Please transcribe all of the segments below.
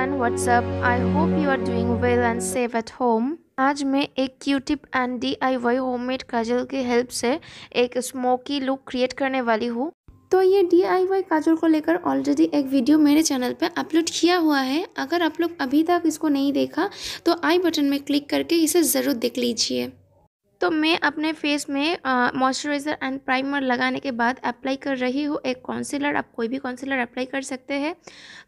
everyone what's up I hope you are doing well and safe at home आज मैं एक tip and D I Y homemade kajal की help से एक smoky look create करने वाली हूँ तो ये डी आई वाई काजल को लेकर ऑलरेडी एक वीडियो मेरे चैनल पे अपलोड किया हुआ है अगर आप लोग अभी तक इसको नहीं देखा तो आई बटन में क्लिक करके इसे ज़रूर देख लीजिए तो मैं अपने फेस में मॉइस्चराइज़र एंड प्राइमर लगाने के बाद अप्लाई कर रही हूँ एक कॉन्सिलर आप कोई भी कॉन्सिलर अप्लाई कर सकते हैं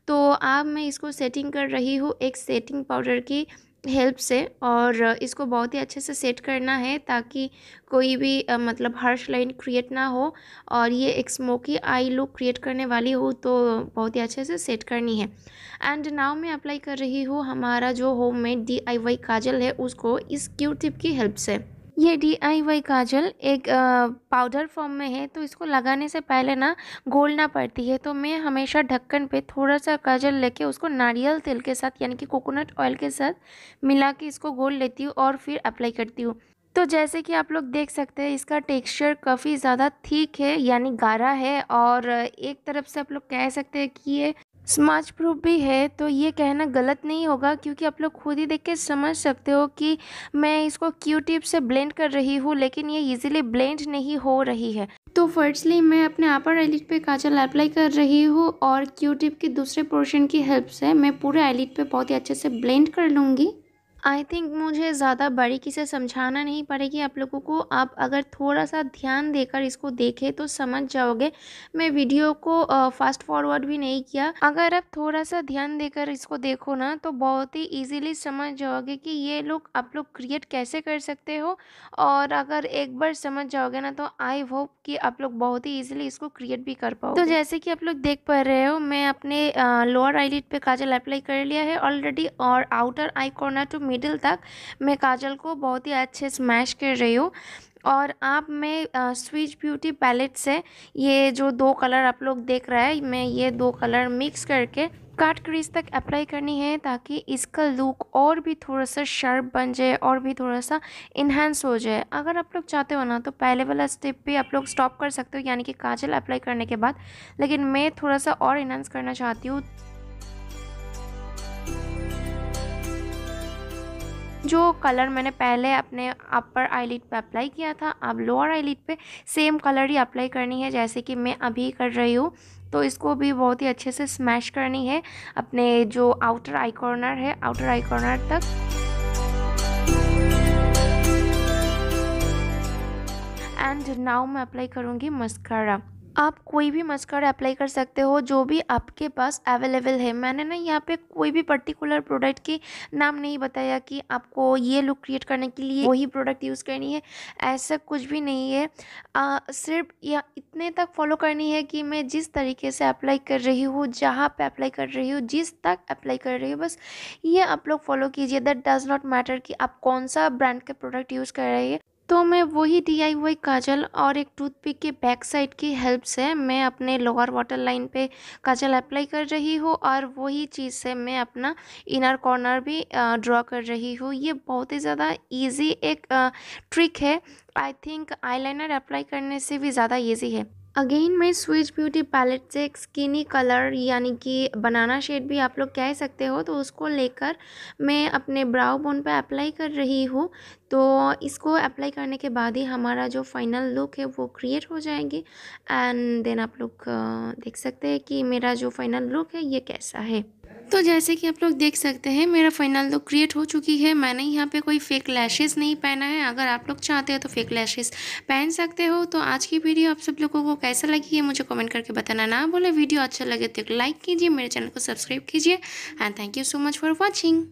तो अब मैं इसको सेटिंग कर रही हूँ एक सेटिंग पाउडर की हेल्प से और इसको बहुत ही अच्छे से सेट करना है ताकि कोई भी आ, मतलब हर्श लाइन क्रिएट ना हो और ये एक स्मोकी आई लुक क्रिएट करने वाली हो तो बहुत ही अच्छे से सेट करनी है एंड नाव मैं अप्लाई कर रही हूँ हमारा जो होममेड डीआईवाई काजल है उसको इस क्यू टिप की हेल्प से ये डी आई वाई काजल एक पाउडर फॉर्म में है तो इसको लगाने से पहले ना घोलना पड़ती है तो मैं हमेशा ढक्कन पे थोड़ा सा काजल लेके उसको नारियल तेल के साथ यानी कि कोकोनट ऑयल के साथ मिला के इसको घोल लेती हूँ और फिर अप्लाई करती हूँ तो जैसे कि आप लोग देख सकते हैं इसका टेक्सचर काफ़ी ज़्यादा ठीक है यानी गारा है और एक तरफ से आप लोग कह सकते हैं कि ये स्मार्च प्रूफ भी है तो ये कहना गलत नहीं होगा क्योंकि आप लोग खुद ही देख के समझ सकते हो कि मैं इसको क्यू टिप से ब्लेंड कर रही हूँ लेकिन ये इजीली ब्लेंड नहीं हो रही है तो फर्स्टली मैं अपने अपर आईलिट पे काजल अप्लाई कर रही हूँ और क्यू टिप के दूसरे पोर्शन की हेल्प से मैं पूरे आईलिट पे बहुत ही अच्छे से ब्लेंड कर लूँगी आई थिंक मुझे ज़्यादा बड़ी किसे समझाना नहीं पड़ेगी आप लोगों को आप अगर थोड़ा सा ध्यान देकर इसको देखें तो समझ जाओगे मैं वीडियो को फास्ट फॉरवर्ड भी नहीं किया अगर आप थोड़ा सा ध्यान देकर इसको देखो ना तो बहुत ही इजीली समझ जाओगे कि ये लोग आप लोग क्रिएट कैसे कर सकते हो और अगर एक बार समझ जाओगे ना तो आई होप कि आप लोग बहुत ही ईजिली इसको क्रिएट भी कर पाओ तो जैसे कि आप लोग देख पा रहे हो मैं अपने लोअर आईलिट पर काजल अप्लाई कर लिया है ऑलरेडी और outer eye corner to middle तक मैं काजल को बहुत ही अच्छे स्मैश कर रही हूँ और आप मैं स्विच ब्यूटी पैलेट से ये जो दो कलर आप लोग देख रहा है मैं ये दो कलर मिक्स करके काट क्रीज तक अप्लाई करनी है ताकि इसका लुक और भी थोड़ा सा शार्प बन जाए और भी थोड़ा सा इन्हेंस हो जाए अगर आप लोग चाहते हो ना तो पहले वाला स्टेप भी आप लोग स्टॉप कर सकते हो यानी कि काजल अप्लाई करने के बाद लेकिन मैं थोड़ा सा और इन्हेंस करना चाहती हूँ जो कलर मैंने पहले अपने अपर आईलिड पे अप्लाई किया था अब लोअर आईलिड पे सेम कलर ही अप्लाई करनी है जैसे कि मैं अभी कर रही हूँ तो इसको भी बहुत ही अच्छे से स्मैश करनी है अपने जो आउटर आई कॉर्नर है आउटर आई कॉर्नर तक एंड नाउ मैं अप्लाई करूँगी मस्कारा आप कोई भी मस्कर अप्लाई कर सकते हो जो भी आपके पास अवेलेबल है मैंने ना यहाँ पे कोई भी पर्टिकुलर प्रोडक्ट के नाम नहीं बताया कि आपको ये लुक क्रिएट करने के लिए वही प्रोडक्ट यूज़ करनी है ऐसा कुछ भी नहीं है आ, सिर्फ या इतने तक फॉलो करनी है कि मैं जिस तरीके से अप्लाई कर रही हूँ जहाँ पर अप्लाई कर रही हूँ जिस तक अप्लाई कर रही हूँ बस ये आप लोग फॉलो कीजिए दैट डज़ नॉट मैटर कि आप कौन सा ब्रांड का प्रोडक्ट यूज़ कर रही है तो मैं वही डी काजल और एक टूथपिक के बैक साइड की हेल्प से मैं अपने लोअर वाटर लाइन पे काजल अप्लाई कर रही हूँ और वही चीज़ से मैं अपना इनर कॉर्नर भी ड्रॉ कर रही हूँ ये बहुत ही ज़्यादा इजी एक ट्रिक है आई थिंक आईलाइनर अप्लाई करने से भी ज़्यादा इजी है अगेन मैं स्विच ब्यूटी पैलेट से एक स्किनी कलर यानी कि बनाना शेड भी आप लोग कह सकते हो तो उसको लेकर मैं अपने ब्राउ बोन पे अप्लाई कर रही हूँ तो इसको अप्लाई करने के बाद ही हमारा जो फाइनल लुक है वो क्रिएट हो जाएगी एंड देन आप लोग देख सकते हैं कि मेरा जो फाइनल लुक है ये कैसा है तो जैसे कि आप लोग देख सकते हैं मेरा फाइनल लुक क्रिएट हो चुकी है मैंने यहाँ पे कोई फेक लैशेस नहीं पहना है अगर आप लोग चाहते हो तो फेक लैशेस पहन सकते हो तो आज की वीडियो आप सब लोगों को कैसा लगी है मुझे कमेंट करके बताना ना बोले वीडियो अच्छा लगे तो लाइक कीजिए मेरे चैनल को सब्सक्राइब कीजिए and thank you so much for watching